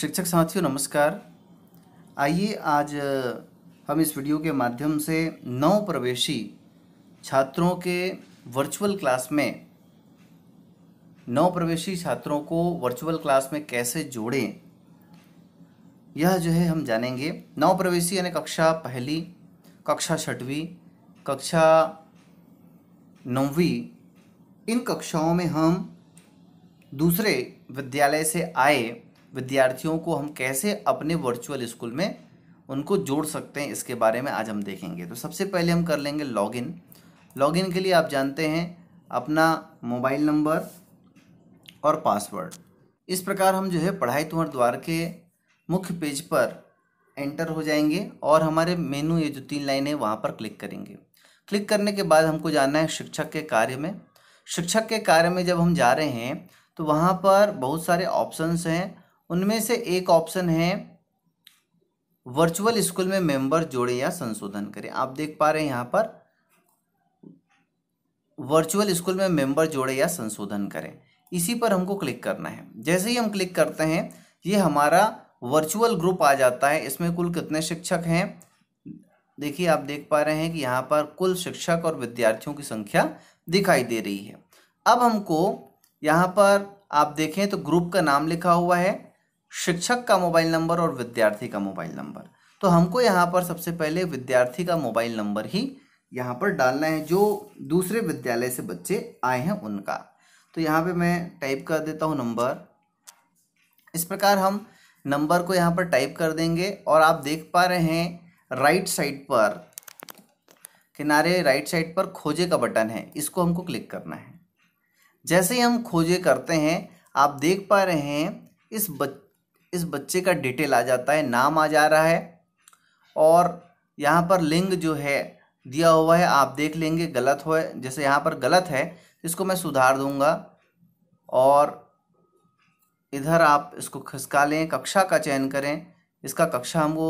शिक्षक साथियों नमस्कार आइए आज हम इस वीडियो के माध्यम से नौ प्रवेशी छात्रों के वर्चुअल क्लास में नौ प्रवेशी छात्रों को वर्चुअल क्लास में कैसे जोड़ें यह जो है हम जानेंगे नौ प्रवेशी यानी कक्षा पहली कक्षा छठवीं कक्षा नौवीं इन कक्षाओं में हम दूसरे विद्यालय से आए विद्यार्थियों को हम कैसे अपने वर्चुअल स्कूल में उनको जोड़ सकते हैं इसके बारे में आज हम देखेंगे तो सबसे पहले हम कर लेंगे लॉगिन लॉगिन के लिए आप जानते हैं अपना मोबाइल नंबर और पासवर्ड इस प्रकार हम जो है पढ़ाई तुम्हार द्वार के मुख्य पेज पर एंटर हो जाएंगे और हमारे मेनू ये जो तीन लाइन है वहाँ पर क्लिक करेंगे क्लिक करने के बाद हमको जाना है शिक्षक के कार्य में शिक्षक के कार्य में जब हम जा रहे हैं तो वहाँ पर बहुत सारे ऑप्शंस हैं उनमें से एक ऑप्शन है वर्चुअल स्कूल में मेंबर जोड़े या संशोधन करें आप देख पा रहे हैं यहाँ पर वर्चुअल स्कूल में मेंबर जोड़े या संशोधन करें इसी पर हमको क्लिक करना है जैसे ही हम क्लिक करते हैं ये हमारा वर्चुअल ग्रुप आ जाता है इसमें कुल कितने शिक्षक हैं देखिए आप देख पा रहे हैं कि यहाँ पर कुल शिक्षक और विद्यार्थियों की संख्या दिखाई दे रही है अब हमको यहाँ पर आप देखें तो ग्रुप का नाम लिखा हुआ है शिक्षक का मोबाइल नंबर और विद्यार्थी का मोबाइल नंबर तो हमको यहाँ पर सबसे पहले विद्यार्थी का मोबाइल नंबर ही यहाँ पर डालना है जो दूसरे विद्यालय से बच्चे आए हैं उनका तो यहाँ पे मैं टाइप कर देता हूँ नंबर इस प्रकार हम नंबर को यहाँ पर टाइप कर देंगे और आप देख पा रहे हैं राइट साइड पर किनारे राइट साइड पर खोजे का बटन है इसको हमको क्लिक करना है जैसे ही हम खोजे करते हैं आप देख पा रहे हैं इस बच इस बच्चे का डिटेल आ जाता है नाम आ जा रहा है और यहाँ पर लिंग जो है दिया हुआ है आप देख लेंगे गलत हो जैसे यहाँ पर गलत है इसको मैं सुधार दूंगा और इधर आप इसको खिसका लें कक्षा का चयन करें इसका कक्षा हमको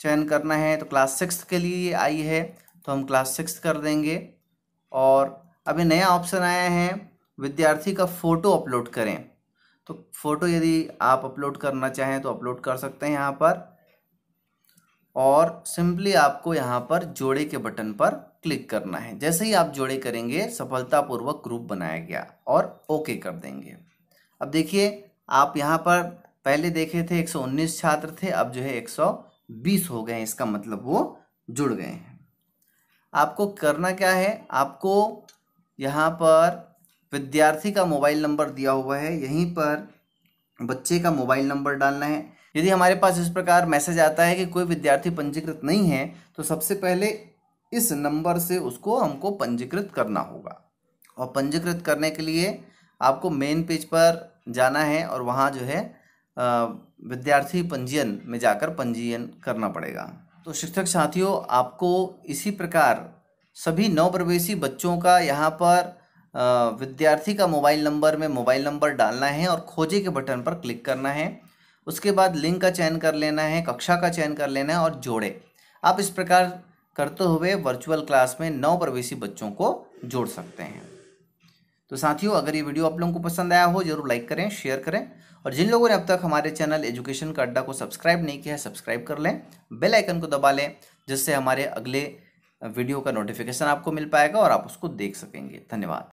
चयन करना है तो क्लास सिक्स के लिए आई है तो हम क्लास सिक्स कर देंगे और अभी नया ऑप्शन आया है विद्यार्थी का फ़ोटो अपलोड करें तो फ़ोटो यदि आप अपलोड करना चाहें तो अपलोड कर सकते हैं यहाँ पर और सिंपली आपको यहाँ पर जोड़े के बटन पर क्लिक करना है जैसे ही आप जोड़े करेंगे सफलतापूर्वक ग्रुप बनाया गया और ओके कर देंगे अब देखिए आप यहाँ पर पहले देखे थे 119 छात्र थे अब जो है 120 हो गए हैं इसका मतलब वो जुड़ गए हैं आपको करना क्या है आपको यहाँ पर विद्यार्थी का मोबाइल नंबर दिया हुआ है यहीं पर बच्चे का मोबाइल नंबर डालना है यदि हमारे पास इस प्रकार मैसेज आता है कि कोई विद्यार्थी पंजीकृत नहीं है तो सबसे पहले इस नंबर से उसको हमको पंजीकृत करना होगा और पंजीकृत करने के लिए आपको मेन पेज पर जाना है और वहाँ जो है विद्यार्थी पंजीयन में जाकर पंजीयन करना पड़ेगा तो शिक्षक साथियों आपको इसी प्रकार सभी नवप्रवेशी बच्चों का यहाँ पर विद्यार्थी का मोबाइल नंबर में मोबाइल नंबर डालना है और खोजे के बटन पर क्लिक करना है उसके बाद लिंक का चयन कर लेना है कक्षा का चयन कर लेना है और जोड़े आप इस प्रकार करते हुए वर्चुअल क्लास में नौ प्रवेशी बच्चों को जोड़ सकते हैं तो साथियों अगर ये वीडियो आप लोगों को पसंद आया हो जरूर लाइक करें शेयर करें और जिन लोगों ने अब तक हमारे चैनल एजुकेशन का अड्डा को सब्सक्राइब नहीं किया है सब्सक्राइब कर लें बेल आइकन को दबा लें जिससे हमारे अगले वीडियो का नोटिफिकेशन आपको मिल पाएगा और आप उसको देख सकेंगे धन्यवाद